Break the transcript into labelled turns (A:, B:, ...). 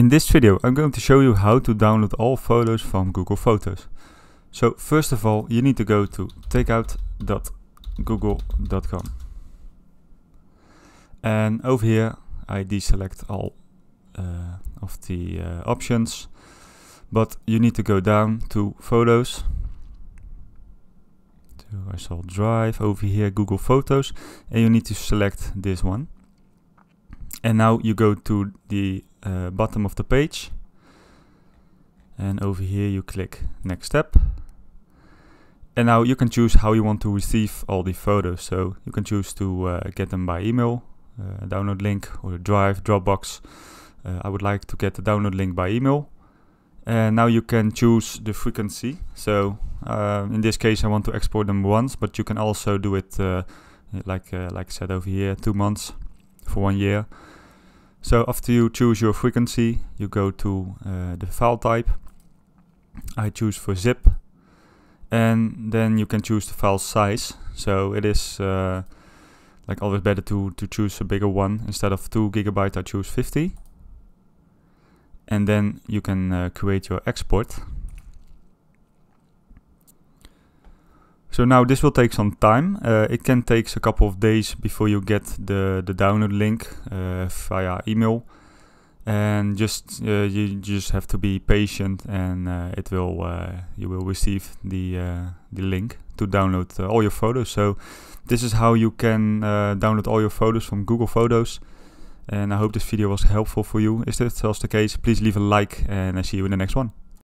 A: In this video I'm going to show you how to download all photos from Google Photos. So first of all you need to go to takeout.google.com and over here I deselect all uh, of the uh, options but you need to go down to photos to I saw drive over here Google Photos and you need to select this one and now you go to the uh, bottom of the page and over here you click next step and now you can choose how you want to receive all the photos so you can choose to uh, get them by email uh, download link or drive dropbox I would like to get the download link by email and now you can choose the frequency so in this case I want to export them once but you can also do it like like I said over here two months for one year so after you choose your frequency, you go to uh, the file type. I choose for zip. And then you can choose the file size. So it is uh, like always better to, to choose a bigger one. Instead of 2 gigabyte, I choose 50. And then you can uh, create your export. So now this will take some time. Uh, it can take a couple of days before you get the, the download link uh, via email. And just uh, you just have to be patient, and uh, it will uh, you will receive the uh, the link to download all your photos. So this is how you can download all your photos from Google Photos. And I hope this video was helpful for you. If that was the case, please leave a like, and I see you in the next one.